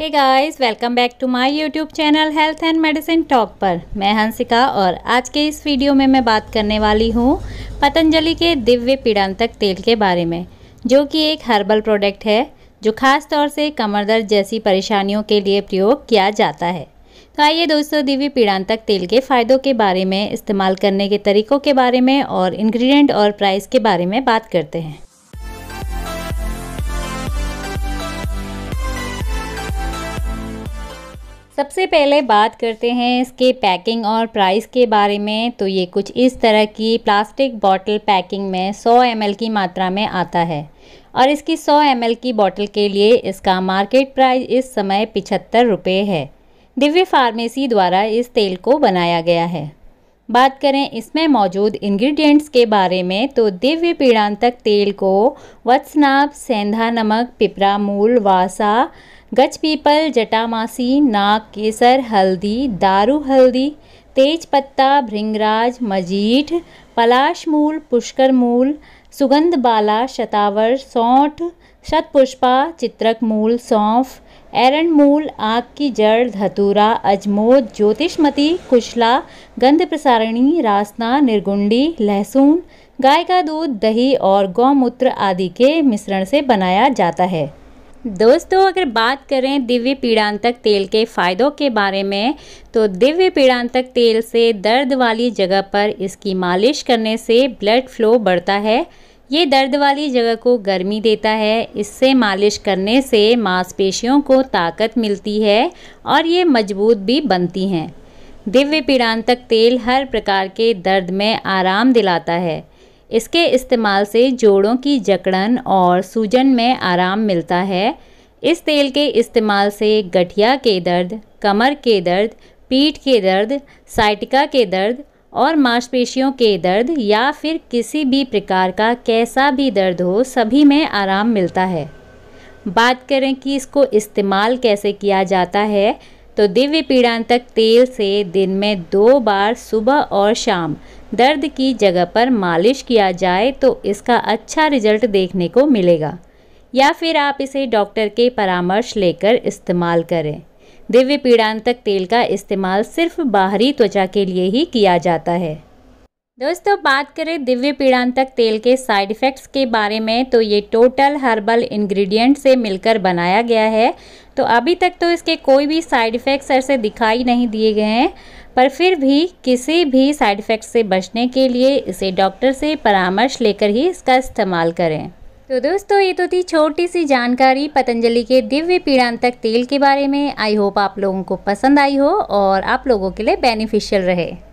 hey guys welcome back to my YouTube channel health and medicine talk पर मैं हंसिका और आज के इस वीडियो में मैं बात करने वाली हूँ पतंजलि के दिव्य पीड़ांतक तेल के बारे में जो कि एक हर्बल प्रोडक्ट है जो खास तौर से कमर दर्द जैसी परेशानियों के लिए प्रयोग किया जाता है तो आइए दोस्तों दिव्य पीड़ांतक तेल के फ़ायदों के बारे में इस्तेमाल करने के तरीक़ों के बारे में और इन्ग्रीडियंट और प्राइस के बारे में बात करते हैं सबसे पहले बात करते हैं इसके पैकिंग और प्राइस के बारे में तो ये कुछ इस तरह की प्लास्टिक बॉटल पैकिंग में 100 ml की मात्रा में आता है और इसकी 100 ml की बॉटल के लिए इसका मार्केट प्राइस इस समय पिछहत्तर रुपये है दिव्य फार्मेसी द्वारा इस तेल को बनाया गया है बात करें इसमें मौजूद इंग्रेडिएंट्स के बारे में तो दिव्य पीड़ांतक तेल को वत्सनाभ सेंधा नमक पिपरा मूल वासा गच पीपल जटामासी नाग केसर हल्दी दारू हल्दी तेजपत्ता भृंगराज मजीठ पलाश मूल पुष्कर मूल सुगंध बाला शतावर सौठ शतपुष्पा चित्रक मूल सौंफ एरन मूल आग की जड़ धतूरा अजमोद ज्योतिषमती कुशला गंध प्रसारिणी रासना निर्गुंडी लहसुन गाय का दूध दही और गौमूत्र आदि के मिश्रण से बनाया जाता है दोस्तों अगर बात करें दिव्य पीड़ांतक तेल के फ़ायदों के बारे में तो दिव्य पीड़ांतक तेल से दर्द वाली जगह पर इसकी मालिश करने से ब्लड फ्लो बढ़ता है ये दर्द वाली जगह को गर्मी देता है इससे मालिश करने से मांसपेशियों को ताकत मिलती है और ये मजबूत भी बनती हैं दिव्य पीड़ांतक तेल हर प्रकार के दर्द में आराम दिलाता है इसके इस्तेमाल से जोड़ों की जकड़न और सूजन में आराम मिलता है इस तेल के इस्तेमाल से गठिया के दर्द कमर के दर्द पीठ के दर्द साइटिका के दर्द और मांसपेशियों के दर्द या फिर किसी भी प्रकार का कैसा भी दर्द हो सभी में आराम मिलता है बात करें कि इसको इस्तेमाल कैसे किया जाता है तो दिव्य पीड़ांतक तेल से दिन में दो बार सुबह और शाम दर्द की जगह पर मालिश किया जाए तो इसका अच्छा रिजल्ट देखने को मिलेगा या फिर आप इसे डॉक्टर के परामर्श लेकर इस्तेमाल करें दिव्य पीड़ांतक तेल का इस्तेमाल सिर्फ बाहरी त्वचा के लिए ही किया जाता है दोस्तों बात करें दिव्य पीड़ांतक तेल के साइड इफ़ेक्ट्स के बारे में तो ये टोटल हर्बल इंग्रेडिएंट से मिलकर बनाया गया है तो अभी तक तो इसके कोई भी साइड इफ़ेक्ट्स ऐसे दिखाई नहीं दिए गए हैं पर फिर भी किसी भी साइड इफ़ेक्ट से बचने के लिए इसे डॉक्टर से परामर्श लेकर ही इसका इस्तेमाल करें तो दोस्तों ये तो थी छोटी सी जानकारी पतंजलि के दिव्य पीड़ांतक तेल के बारे में आई होप आप लोगों को पसंद आई हो और आप लोगों के लिए बेनिफिशियल रहे